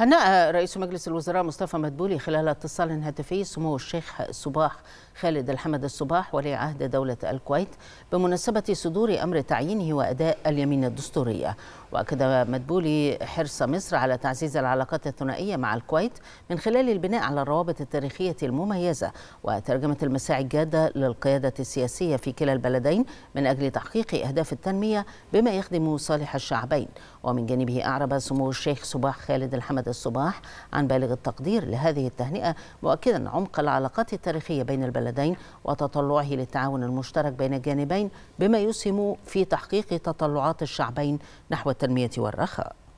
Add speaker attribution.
Speaker 1: هنأ رئيس مجلس الوزراء مصطفى مدبولي خلال اتصال هاتفي سمو الشيخ صباح خالد الحمد الصباح ولي عهد دولة الكويت بمناسبة صدور أمر تعيينه وأداء اليمين الدستورية وأكد مدبولي حرص مصر على تعزيز العلاقات الثنائية مع الكويت من خلال البناء على الروابط التاريخية المميزة وترجمة المساعي الجادة للقيادة السياسية في كلا البلدين من أجل تحقيق أهداف التنمية بما يخدم صالح الشعبين ومن جانبه أعرب سمو الشيخ صباح خالد الحمد الصباح عن بالغ التقدير لهذه التهنئة مؤكدا عمق العلاقات التاريخية بين البلدين وتطلعه للتعاون المشترك بين الجانبين بما يسهم في تحقيق تطلعات الشعبين نحو التنمية والرخاء